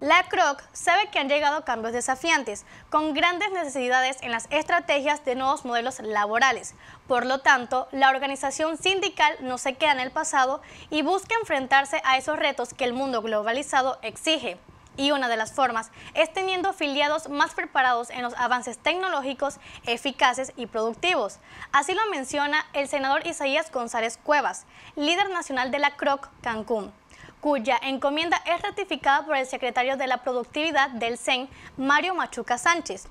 La Croc sabe que han llegado cambios desafiantes, con grandes necesidades en las estrategias de nuevos modelos laborales. Por lo tanto, la organización sindical no se queda en el pasado y busca enfrentarse a esos retos que el mundo globalizado exige. Y una de las formas es teniendo afiliados más preparados en los avances tecnológicos eficaces y productivos. Así lo menciona el senador Isaías González Cuevas, líder nacional de la CROC Cancún cuya encomienda es ratificada por el secretario de la Productividad del CEN, Mario Machuca Sánchez.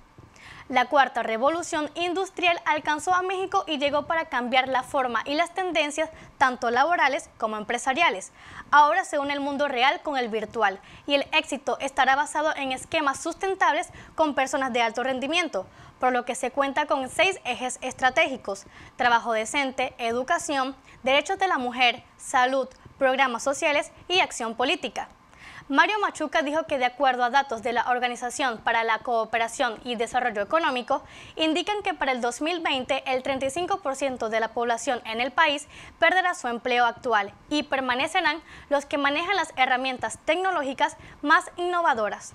La cuarta revolución industrial alcanzó a México y llegó para cambiar la forma y las tendencias tanto laborales como empresariales. Ahora se une el mundo real con el virtual y el éxito estará basado en esquemas sustentables con personas de alto rendimiento, por lo que se cuenta con seis ejes estratégicos, trabajo decente, educación, derechos de la mujer, salud, programas sociales y acción política. Mario Machuca dijo que de acuerdo a datos de la Organización para la Cooperación y Desarrollo Económico, indican que para el 2020 el 35% de la población en el país perderá su empleo actual y permanecerán los que manejan las herramientas tecnológicas más innovadoras.